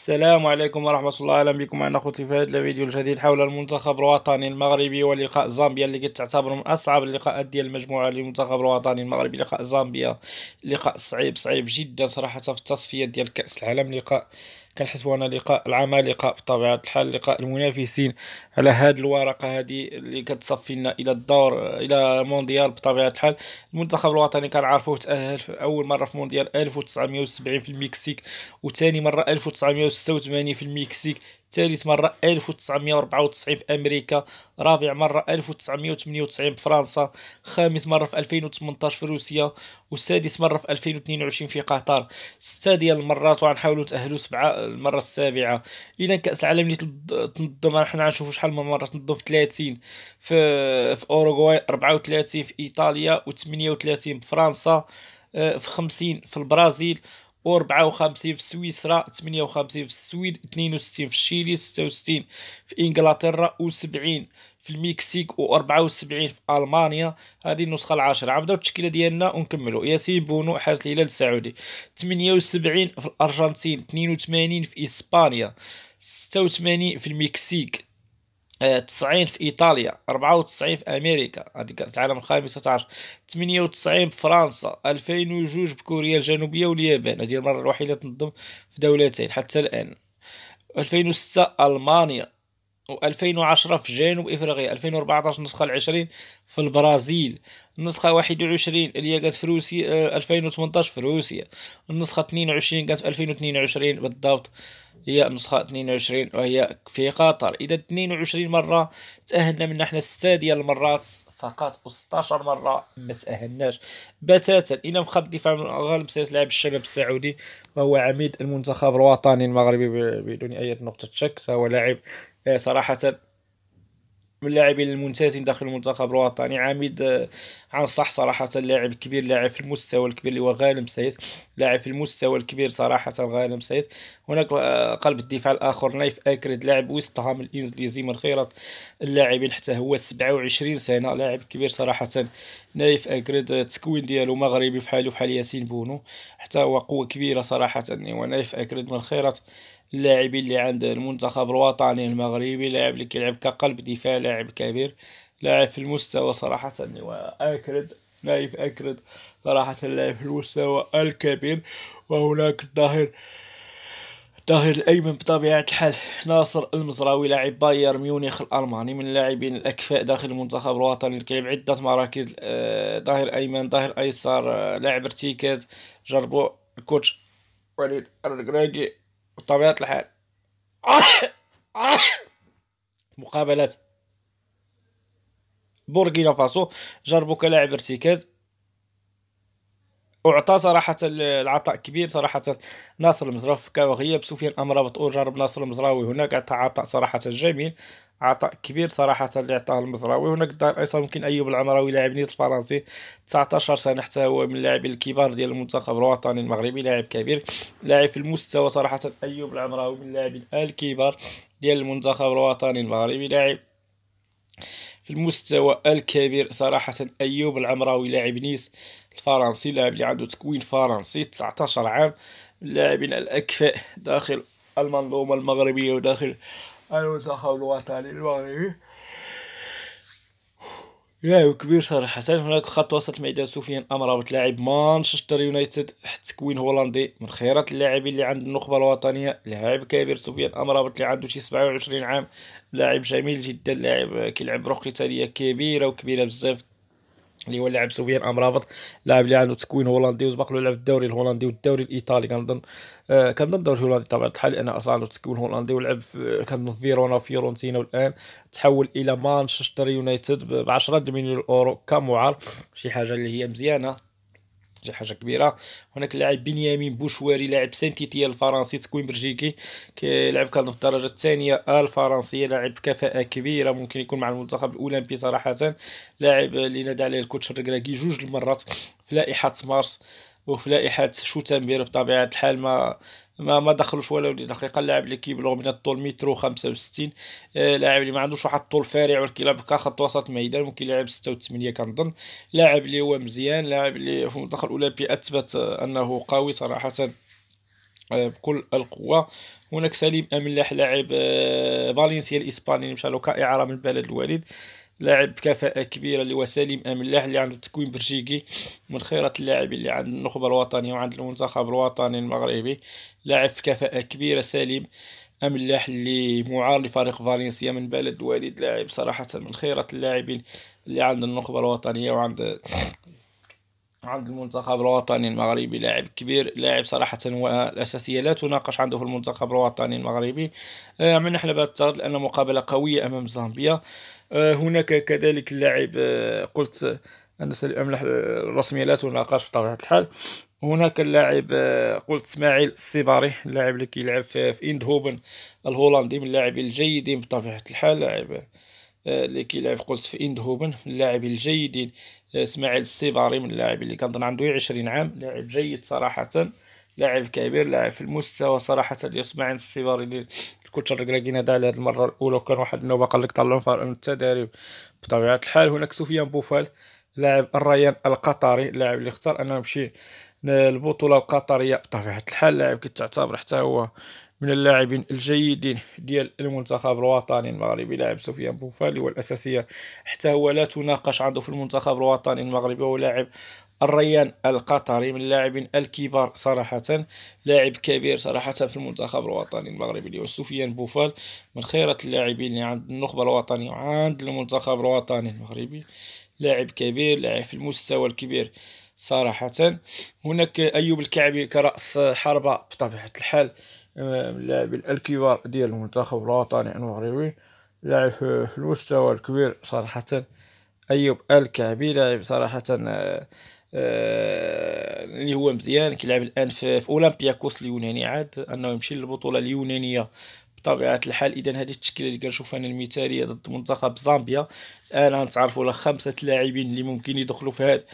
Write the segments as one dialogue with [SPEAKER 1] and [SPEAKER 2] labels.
[SPEAKER 1] السلام عليكم ورحمة الله أهلا بكم معنا أخوتي في هذا الفيديو الجديد حول المنتخب الوطني المغربي ولقاء زامبيا اللي كتعتبر من أصعب اللقاءات ديال المجموعة للمنتخب الوطني المغربي لقاء زامبيا لقاء صعيب صعيب جدا صراحة في التصفيات ديال كأس العالم لقاء كنحسبوا أن لقاء العمالقه لقاء بطبيعة الحال لقاء المنافسين على هاد الورقة هادي اللي كتصفي لنا إلى الدور إلى مونديال بطبيعة الحال المنتخب الوطني كنعرفوه تأهل أول مرة في مونديال 1970 في المكسيك وثاني مرة 1986 في المكسيك ثالث مرة 1994 في أمريكا رابع مرة 1998 في فرنسا خامس مرة في 2018 في روسيا والسادس مرة في 2022 في قطر ستة ديال المرات وغنحاولوا نتأهلو سبعة المرة السابعة إذا كأس العالم اللي تنظم حنا غنشوفوا شحال من مرة تنظم في 30 في في أوروغواي 34 في إيطاليا و 38 في فرنسا آه، في 50 في البرازيل و54 في سويسرا 58 في السويد 62 في تشيلي 66 في انجلترا و70 في المكسيك و74 في المانيا هذه النسخه العاشره عبداو التشكيله ديالنا ونكملوا ياسين بونو حارس الهلال السعودي 78 في الارجنتين 82 في اسبانيا 86 في المكسيك 90 آه، في ايطاليا 94 في امريكا هذيك العالم الخامس تعرف 98 في فرنسا 2002 بكوريا الجنوبيه واليابان هذه المره الوحيده تنظم في دولتين حتى الان 2006 المانيا و2010 في جنوب افريقيا 2014 النسخه العشرين في البرازيل النسخه 21 اللي هي في روسيا 2018 آه، في روسيا النسخه 22 قالت في 2022 بالضبط هي النسخة 22 وهي في قطر إذا 22 مرة تأهلنا من احنا السادية ديال المرات فقط و16 مرة ما تأهلناش بتاتا إلى في خط الدفاع من غالب سيتلعب الشباب السعودي وهو عميد المنتخب الوطني المغربي بدون أي نقطة شك فهو لاعب آه، صراحة من اللاعبين الممتازين داخل المنتخب الوطني يعني عميد عن آه، صح صراحة لاعب كبير لاعب في المستوى الكبير اللي هو غانم سايس لاعب في المستوى الكبير صراحة غانم سايس هناك آه، قلب الدفاع الآخر نايف أكريد لاعب ويستهام الإنجليزي من خيرة اللاعبين حتى هو 27 سنة لاعب كبير صراحة نايف اكريد التكوين ديالو مغربي بحالو بحال ياسين بونو حتى هو قوه كبيره صراحه يعني ونايف اكريد من خيرة اللاعبين اللي عند المنتخب الوطني المغربي لاعب اللي كيلعب كقلب دفاع لاعب كبير لاعب في المستوى صراحه يعني واكريد نايف اكرد صراحه لاعب في المستوى الكبير وهناك الظهير الظهير الايمن بطبيعه الحال ناصر المزراوي لاعب باير ميونخ الالماني من اللاعبين الاكفاء داخل المنتخب الوطني لكلعب عده مراكز ظهير ايمن ظهير ايسر لاعب ارتكاز جربو الكوتش وليد الركراكي بطبيعه الحال مقابلات بورغينا فاسو جربو كلاعب ارتكاز اعطى صراحه العطاء كبير صراحه ناصر المزراوي وغياب سفيان امرابط جرب ناصر المزراوي هناك اعطى عطاء صراحه جميل عطاء كبير صراحه اللي عطاه المزراوي هناك دار ايضا ممكن ايوب العمراوي لاعب نيس الفرنسي 19 سنه حتى هو من اللاعبين الكبار ديال المنتخب الوطني المغربي لاعب كبير لاعب في المستوى صراحه ايوب العمراوي من اللاعبين الكبار ديال المنتخب الوطني المغربي لاعب في المستوى الكبير صراحة أيوب العمراوي لاعب نيس الفرنسي لاعب اللي عنده تكوين فرنسي 19 عام اللاعبين الأكفاء داخل المنظومة المغربية وداخل المنتخب أيوة، الوطني المغربي لاعب كبير صراحة هناك خط وسط الميدان سفيان أمرابط لاعب مانشستر يونايتد تحت تكوين هولندي من خيرات اللاعبين اللي عند النخبة الوطنية لاعب كبير سفيان أمرابط اللي عنده شي 27 عام لاعب جميل جدا لاعب كيلعب روح قتالية كبيرة وكبيرة بزاف اللي هو لاعب سوفيان امرابط لاعب اللي عنده تكوين هولندي وسبق له لعب الدوري الهولندي والدوري الايطالي كنظن آه كنظن الدوري الهولندي طبعا الحال لان اصلا عنده تكوين هولندي ولعب في آه، كنظن فيرونا وفيورنتينا والان تحول الى مانشستر يونايتد ب 10 مليون اورو كمعار شي حاجه اللي هي مزيانه ديجا حاجه كبيره هناك اللاعب بنيامين بوشواري لاعب سانتيتيا الفرنسي تكوين بلجيكي كيلعب كان في الدرجه الثانيه الفرنسيه لاعب كفاءه كبيره ممكن يكون مع المنتخب الاولمبي صراحه لاعب اللي نادى عليه الكوتش الركراكي جوج المرات في لائحه مارس وفي لائحه شوتامبير بطبيعه الحال ما ما ما دخلوش ولا وليد دقيقه اللاعب اللي كيبلغ من الطول مترو 65 آه لاعب اللي ما عندوش واحد الطول فارع ولكن كخط وسط ميدان ممكن يلعب 6 و8 كنظن لاعب اللي هو مزيان لاعب اللي في المنتخب الاولمبي اثبت آه، انه قوي صراحه آه، بكل القوه هناك سليم املاح لاعب آه، فالنسيا الاسباني مشى له كاعاره من بلد الوالد لاعب بكفاءة كبيرة اللي هو سليم أملاح اللي عنده تكوين برجيكي من خيرة اللاعبين اللي عند النخبة الوطنية وعند المنتخب الوطني المغربي لاعب بكفاءة كبيرة سليم أملاح اللي معار لفريق فالنسيا من بلد وليد لاعب صراحة من خيرة اللاعبين اللي عند النخبة الوطنية وعند عند المنتخب الوطني المغربي لاعب كبير لاعب صراحة والأساسية لا تناقش عنده في المنتخب الوطني المغربي عملنا آه، حلبات بهذا لأن مقابلة قوية أمام زامبيا آه، هناك كذلك اللاعب آه، قلت آه، أن الأملاح الرسمية لا تناقش بطبيعة الحال هناك اللاعب قلت اسماعيل السيباري اللاعب اللي كيلعب في اندهوبن الهولندي من اللاعبين الجيدين بطبيعة الحال لاعب اللي كيلعب قلت في اندهوبن من اللاعبين الجيدين اسماعيل السيباري من اللاعب اللي كنظن عنده 20 عام لاعب جيد صراحه لاعب كبير لاعب في المستوى صراحه يسمع عن اللي كنت لقينا داع هذه المره الاولى وكان واحد النوبه قال لك طلعوا فرق التدريب بطبيعه الحال هناك سفيان بوفال لاعب الريان القطري لاعب اللي اختار انه يمشي البطوله القطريه بطبيعه الحال لاعب كتعتبر حتى هو من اللاعبين الجيدين ديال المنتخب الوطني المغربي لاعب سفيان بوفالي والاساسيه حتى هو لا تناقش عنده في المنتخب الوطني المغربي هو لاعب الريان القطري من اللاعبين الكبار صراحة لاعب كبير صراحة في المنتخب الوطني المغربي اليوم سفيان بوفال من خيرة اللاعبين اللي عند النخبة الوطنية وعند المنتخب الوطني المغربي لاعب كبير لاعب في المستوى الكبير صراحة هناك أيوب الكعبي كرأس حربة بطبيعة الحال آه، اللاعبين الكبار ديال المنتخب الوطني المغربي لاعب في المستوى الكبير صراحة أيوب الكعبي لاعب صراحة آه، آه، اللي هو مزيان كيلعب الان في, في اولمبياكوس اليوناني عاد انه يمشي للبطوله اليونانيه بطبيعه الحال اذا هذه التشكيله اللي كنشوف انا المثاليه ضد منتخب زامبيا الان غنتعرفوا على خمسه لاعبين اللي ممكن يدخلوا في هذا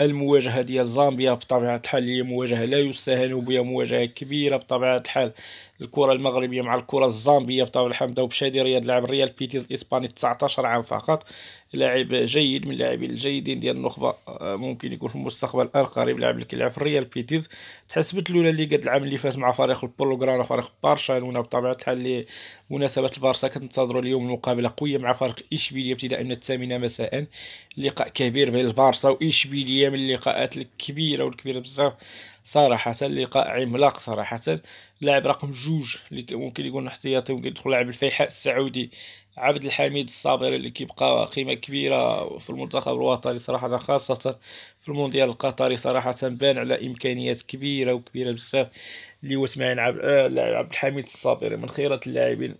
[SPEAKER 1] المواجهه ديال زامبيا بطبيعه الحال هي مواجهه لا يستهان بها مواجهه كبيره بطبيعه الحال الكره المغربيه مع الكره الزامبيه بطبيعه الحال بداو بشادي لاعب ريال بيتيز الاسباني 19 عام فقط لاعب جيد من اللاعبين الجيدين ديال النخبه آه، ممكن يكون في المستقبل القريب لاعب اللي كيلعب في ريال بيتيز تحسبت له اللي قد العام اللي فات مع فريق البولوغرانا فريق برشلونه بطبيعه الحال اللي مناسبه البارسا كنتظروا اليوم مقابله قويه مع فريق اشبيليه ابتداء من الثامنه مساء لقاء كبير بين البارسا واشبيليه شويه من اللقاءات الكبيره والكبيره بزاف صراحه لقاء عملاق صراحه لاعب رقم جوج اللي ممكن يكون احتياطي ممكن يدخل لاعب الفيحاء السعودي عبد الحميد الصابر اللي كيبقى قيمه كبيره في المنتخب الوطني صراحه خاصه في المونديال القطري صراحه بان على امكانيات كبيره وكبيره بزاف اللي هو آه عبد الحميد الصابر من خيره اللاعبين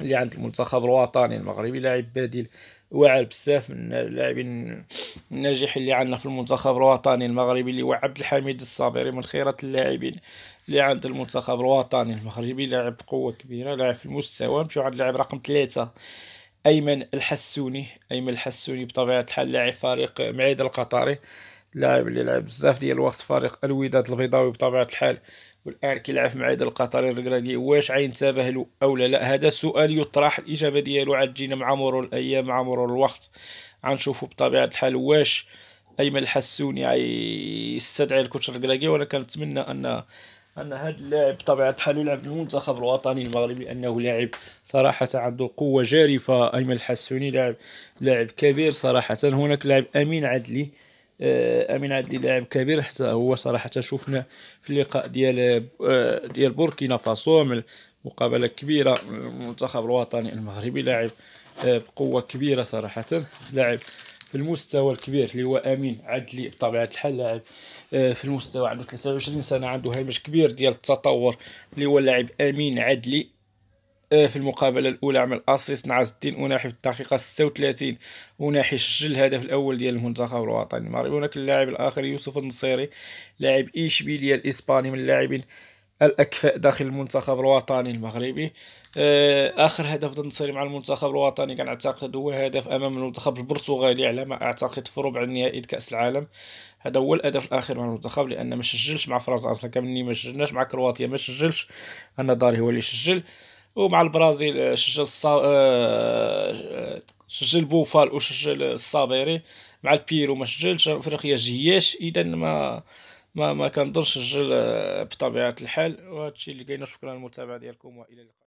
[SPEAKER 1] اللي عند المنتخب الوطني المغربي لاعب بديل واعر بزاف من اللاعبين الناجحين اللي عندنا في المنتخب الوطني المغربي اللي هو عبد الحميد الصابري من خيرة اللاعبين اللي عند المنتخب الوطني المغربي لاعب بقوه كبيره لاعب في المستوى نمشيو عند اللاعب رقم ثلاثة ايمن الحسوني ايمن الحسوني بطبيعه الحال لاعب فريق معيد القطري لاعب اللي لعب بزاف ديال الوقت فريق الوداد البيضاوي بطبيعه الحال والان كيلعب مع هذا القطري الركراكي واش عينتبه له او لا لا هذا سؤال يطرح الاجابه ديالو عاد تجينا مع مرور الايام مع مرور الوقت غنشوفوا بطبيعه الحال واش ايمن الحسوني يستدعي الكوتش الركراكي وانا كنتمنى ان ان هذا اللاعب بطبيعه الحال يلعب المنتخب الوطني المغربي لانه لاعب صراحه عنده قوه جارفه ايمن الحسوني لاعب لاعب كبير صراحه هناك لاعب امين عدلي آه، امين عدلي لاعب كبير حتى هو صراحه شفنا في اللقاء ديال آه، ديال بوركينا فاسو مقابله كبيره المنتخب الوطني المغربي لاعب آه، بقوه كبيره صراحه لاعب في المستوى الكبير اللي هو امين عدلي بطبيعه الحال لاعب في المستوى عنده 23 سنه عنده هامش كبير ديال التطور اللي هو اللاعب امين عدلي آه، في المقابله الاولى عمل اسيس نعز الدين اوناحي في الدقيقه 36 اوناحي سجل الهدف الاول ديال المنتخب الوطني المغربي هناك اللاعب الاخر يوسف النصيري لاعب اشبيليا الاسباني من اللاعبين الاكفاء داخل المنتخب الوطني المغربي آه، اخر هدف النصيري مع المنتخب الوطني كنعتقد هو هدف امام المنتخب البرتغالي على ما اعتقد في ربع النهائي كاس العالم هذا هو الهدف الاخير مع المنتخب لان ما سجلش مع فرنسا اصلا كمني ما سجلناش مع كرواتيا ما سجلش انا داري هو اللي سجل ومع البرازيل سجل آه، الصا... سجل آه، آه، بوفال وسجل الصابيري مع البيرو ما سجلش افريقيا جياش اذا ما ما ما كنضرش سجل بطبيعه الحال وهادشي اللي كاين شكرا للمتابعه ديالكم والى اللقاء